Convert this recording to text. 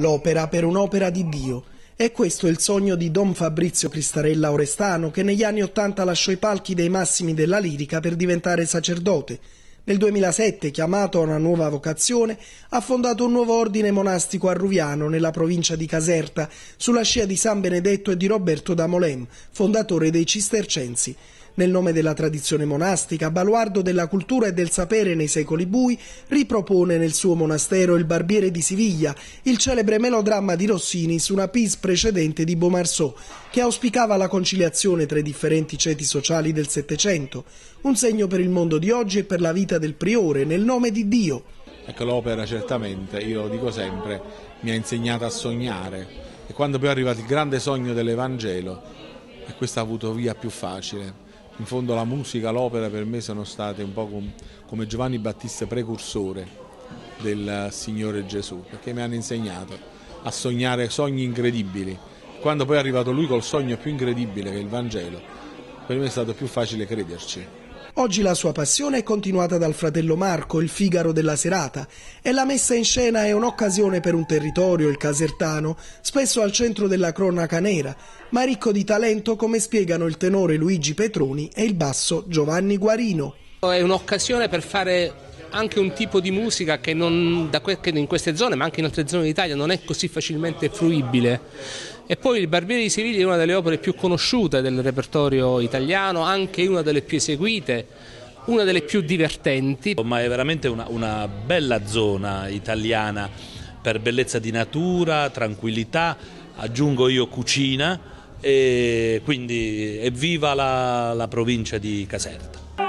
l'opera per un'opera di Dio. E questo è il sogno di Don Fabrizio Cristarella Orestano, che negli anni Ottanta lasciò i palchi dei massimi della lirica per diventare sacerdote. Nel 2007, chiamato a una nuova vocazione, ha fondato un nuovo ordine monastico a Ruviano, nella provincia di Caserta, sulla scia di San Benedetto e di Roberto da Molem, fondatore dei Cistercensi. Nel nome della tradizione monastica, baluardo della cultura e del sapere nei secoli bui, ripropone nel suo monastero Il Barbiere di Siviglia, il celebre melodramma di Rossini su una piece precedente di Beaumarceau, che auspicava la conciliazione tra i differenti ceti sociali del Settecento, un segno per il mondo di oggi e per la vita del priore, nel nome di Dio. Ecco, l'opera certamente, io lo dico sempre, mi ha insegnato a sognare e quando poi è arrivato il grande sogno dell'Evangelo, eh, questo ha avuto via più facile in fondo la musica, l'opera per me sono state un po' come Giovanni Battista precursore del Signore Gesù, perché mi hanno insegnato a sognare sogni incredibili. Quando poi è arrivato lui col sogno più incredibile che è il Vangelo, per me è stato più facile crederci. Oggi la sua passione è continuata dal fratello Marco, il figaro della serata, e la messa in scena è un'occasione per un territorio, il casertano, spesso al centro della cronaca nera, ma ricco di talento come spiegano il tenore Luigi Petroni e il basso Giovanni Guarino. È un'occasione per fare anche un tipo di musica che, non, che in queste zone, ma anche in altre zone d'Italia, non è così facilmente fruibile. E poi Il Barbiere di Siviglia è una delle opere più conosciute del repertorio italiano, anche una delle più eseguite, una delle più divertenti. Ma è veramente una, una bella zona italiana per bellezza di natura, tranquillità, aggiungo io cucina, e quindi evviva la, la provincia di Caserta.